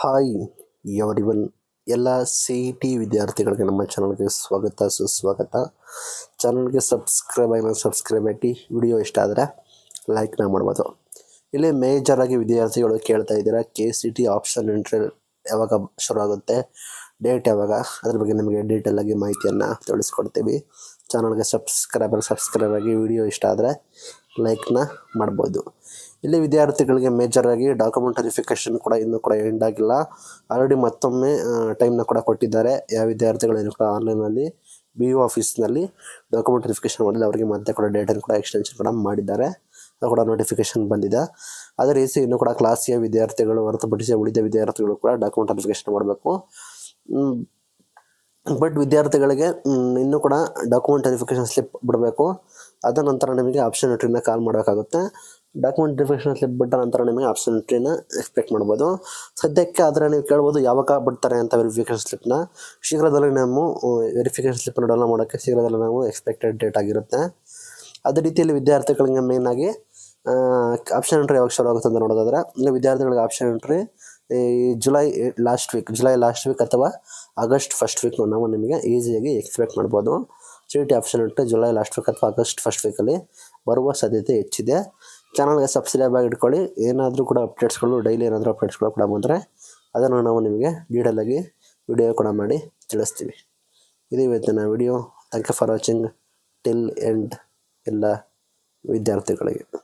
hi every ಎಲ್ಲ C E T ವಿದ್ಯಾರ್ಥಿಗಳಿಗೆ ನಮ್ಮ ಚಾನಲ್ಗೆ ಸ್ವಾಗತ ಸುಸ್ವಾಗತ ಚಾನಲ್ಗೆ ಸಬ್ಸ್ಕ್ರೈಬ್ ಆಗಿ ಸಬ್ಸ್ಕ್ರೈಬ್ ಆಗಿ ವಿಡಿಯೋ ಇಷ್ಟ ಆದರೆ ಲೈಕ್ನ ಮಾಡ್ಬೋದು ಇಲ್ಲಿ ಮೇಜರಾಗಿ ವಿದ್ಯಾರ್ಥಿಗಳು ಕೇಳ್ತಾ ಇದ್ದೀರಾ K C T option entry ಯಾವಾಗ ಶುರುವಾಗುತ್ತೆ ಡೇಟ್ ಯಾವಾಗ ಅದ್ರ ಬಗ್ಗೆ ನಿಮಗೆ ಡೀಟೇಲಾಗಿ ಮಾಹಿತಿಯನ್ನು ತಿಳಿಸ್ಕೊಡ್ತೀವಿ ಚಾನಲ್ಗೆ ಸಬ್ಸ್ಕ್ರೈಬರ್ ಸಬ್ಸ್ಕ್ರೈಬ್ ಆಗಿ ವಿಡಿಯೋ ಇಷ್ಟ ಆದರೆ ಲೈಕ್ನ ಮಾಡ್ಬೋದು ಇಲ್ಲಿ ವಿದ್ಯಾರ್ಥಿಗಳಿಗೆ ಮೇಜರಾಗಿ ಡಾಕ್ಯುಮೆಂಟ್ ವೆರಿಫಿಕೇಷನ್ ಕೂಡ ಇನ್ನೂ ಕೂಡ ಎಂಡ್ ಆಗಿಲ್ಲ ಆಲ್ರೆಡಿ ಮತ್ತೊಮ್ಮೆ ಟೈಮ್ನ ಕೂಡ ಕೊಟ್ಟಿದ್ದಾರೆ ಯಾವ ಏನು ಕೂಡ ಆನ್ಲೈನಲ್ಲಿ ಬಿ ಯು ಆಫೀಸ್ನಲ್ಲಿ ಡಾಕ್ಯುಮೆಂಟ್ ವೆರಿಫಿಕೇಷನ್ ಮಾಡಿಲ್ಲ ಅವರಿಗೆ ಮತ್ತೆ ಕೂಡ ಡೇಟನ್ನು ಕೂಡ ಎಕ್ಸ್ಟೆನ್ಷನ್ ಕೂಡ ಮಾಡಿದ್ದಾರೆ ಅದು ಕೂಡ ನೋಟಿಫಿಕೇಷನ್ ಬಂದಿದೆ ಅದೇ ರೀತಿ ಇನ್ನೂ ಕೂಡ ಕ್ಲಾಸಿಯ ವಿದ್ಯಾರ್ಥಿಗಳು ಹೊರತುಪಡಿಸಿ ಉಳಿದ ವಿದ್ಯಾರ್ಥಿಗಳು ಕೂಡ ಡಾಕ್ಯುಮೆಂಟ್ ವೆರಿಫಿಕೇಷನ್ ಮಾಡಬೇಕು ಬಟ್ ವಿದ್ಯಾರ್ಥಿಗಳಿಗೆ ಇನ್ನೂ ಕೂಡ ಡಾಕ್ಯುಮೆಂಟ್ ವೆರಿಫಿಕೇಷನ್ ಸ್ಲಿಪ್ ಬಿಡಬೇಕು ಅದ ನಂತರ ನಿಮಗೆ ಆಪ್ಷನ್ ಎಂಟ್ರಿನ ಕಾಲ್ ಮಾಡಬೇಕಾಗುತ್ತೆ ಡಾಕ್ಯುಮೆಂಟ್ ವೆರಿಫಿಕೇಶನ್ ಸ್ಲಿಪ್ ಬಿಟ್ಟ ನಂತರ ನಿಮಗೆ ಆಪ್ಷನ್ ಎಂಟ್ರಿನ ಎಕ್ಸ್ಪೆಕ್ಟ್ ಮಾಡ್ಬೋದು ಸದ್ಯಕ್ಕೆ ಆದರೆ ನೀವು ಕೇಳ್ಬೋದು ಯಾವಾಗ ಬಿಡ್ತಾರೆ ಅಂತ ವೆರಿಫಿಕೇಶನ್ ಸ್ಲಿಪ್ನ ಶೀಘ್ರದಲ್ಲೇ ನಾವು ವೆರಿಫಿಕೇಶನ್ ಸ್ಲಿಪ್ ಡೌನ್ಲೋಡ್ ಮಾಡೋಕ್ಕೆ ಶೀಘ್ರದಲ್ಲೇ ನಾವು ಎಕ್ಸ್ಪೆಕ್ಟೆಡ್ ಡೇಟ್ ಆಗಿರುತ್ತೆ ಅದೇ ರೀತಿಯಲ್ಲಿ ವಿದ್ಯಾರ್ಥಿಗಳಿಗೆ ಮೇಯ್ನಾಗಿ ಆಪ್ಷನ್ ಎಂಟ್ರಿ ಯಾವಾಗ ಶುರು ಆಗುತ್ತೆ ಅಂತ ನೋಡೋದಾದ್ರೆ ಇಲ್ಲಿ ವಿದ್ಯಾರ್ಥಿಗಳಿಗೆ ಆಪ್ಷನ್ ಎಂಟ್ರಿ ಈ July last week July last week ಅಥವಾ ಆಗಸ್ಟ್ ಫಸ್ಟ್ ವೀಕ್ನ ನಾವು ನಿಮಗೆ ಈಸಿಯಾಗಿ ಎಕ್ಸ್ಪೆಕ್ಟ್ ಮಾಡ್ಬೋದು ಸಿ ಟಿ ಆಪ್ಷನ್ ಇಟ್ಟು ಜುಲೈ ಲಾಸ್ಟ್ ವೀಕ್ ಅಥವಾ ಆಗಸ್ಟ್ ಫಸ್ಟ್ ವೀಕಲ್ಲಿ ಬರುವ ಸಾಧ್ಯತೆ ಹೆಚ್ಚಿದೆ ಚಾನಲ್ಗೆ ಸಬ್ಸ್ಕ್ರೈಬ್ ಆಗಿ ಇಟ್ಕೊಳ್ಳಿ ಏನಾದರೂ ಕೂಡ ಅಪ್ಡೇಟ್ಸ್ಗಳು ಡೈಲಿ ಏನಾದರೂ ಅಪ್ಡೇಟ್ಸ್ಗಳು ಕೂಡ ಬಂದರೆ ಅದನ್ನು ನಾವು ನಿಮಗೆ ಡೀಟೇಲಾಗಿ ವಿಡಿಯೋ ಕೂಡ ಮಾಡಿ ತಿಳಿಸ್ತೀವಿ ಇದು ಇವತ್ತಿನ video thank you for watching till end ಎಲ್ಲ ವಿದ್ಯಾರ್ಥಿಗಳಿಗೆ